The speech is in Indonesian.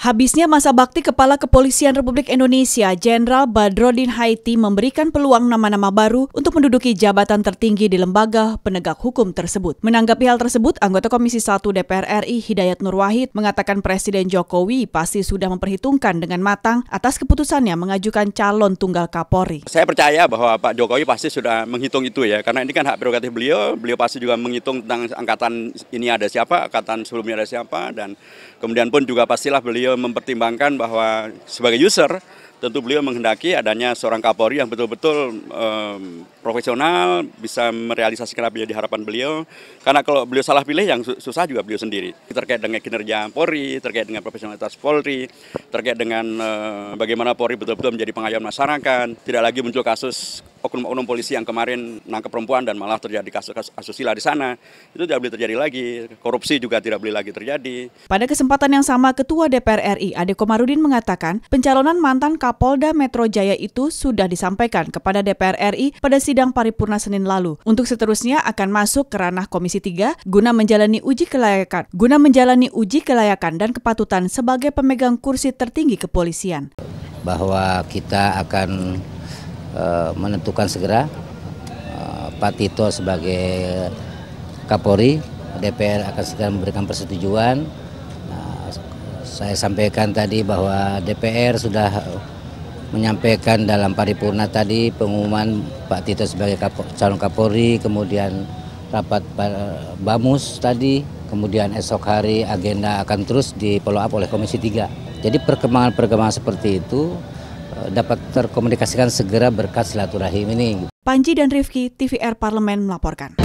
Habisnya masa bakti Kepala Kepolisian Republik Indonesia, Jenderal Badrodin Haiti memberikan peluang nama-nama baru untuk menduduki jabatan tertinggi di lembaga penegak hukum tersebut. Menanggapi hal tersebut, anggota Komisi 1 DPR RI Hidayat Nur Wahid mengatakan Presiden Jokowi pasti sudah memperhitungkan dengan matang atas keputusannya mengajukan calon tunggal Kapolri. Saya percaya bahwa Pak Jokowi pasti sudah menghitung itu ya, karena ini kan hak prerogatif beliau, beliau pasti juga menghitung tentang angkatan ini ada siapa, angkatan sebelumnya ada siapa, dan kemudian pun juga pastilah beliau mempertimbangkan bahwa sebagai user tentu beliau menghendaki adanya seorang Kapolri yang betul-betul um, profesional, bisa merealisasikan apa yang diharapkan beliau. Karena kalau beliau salah pilih, yang susah juga beliau sendiri. Terkait dengan kinerja Polri, terkait dengan profesionalitas Polri, terkait dengan uh, bagaimana Polri betul-betul menjadi pengayom masyarakat, tidak lagi muncul kasus oknum-oknum polisi yang kemarin nangkep perempuan dan malah terjadi kasus, kasus asusila di sana. Itu tidak boleh terjadi lagi. Korupsi juga tidak boleh lagi terjadi. Pada kesempatan yang sama, Ketua DPR RI Ade Komarudin mengatakan pencalonan mantan Kapolda Metro Jaya itu sudah disampaikan kepada DPR RI pada sidang paripurna Senin lalu. Untuk seterusnya akan masuk ke ranah Komisi 3 guna menjalani uji kelayakan. Guna menjalani uji kelayakan dan kepatutan sebagai pemegang kursi tertinggi kepolisian. Bahwa kita akan Eh, menentukan segera eh, Pak Tito sebagai Kapolri, DPR akan segera memberikan persetujuan. Nah, saya sampaikan tadi bahwa DPR sudah menyampaikan dalam paripurna tadi pengumuman Pak Tito sebagai calon Kapolri, kemudian rapat BAMUS tadi, kemudian esok hari agenda akan terus di follow up oleh Komisi 3. Jadi perkembangan-perkembangan seperti itu Eh, dapat terkomunikasikan segera berkat silaturahim ini. Panji dan Rifki, TVR Parlemen melaporkan.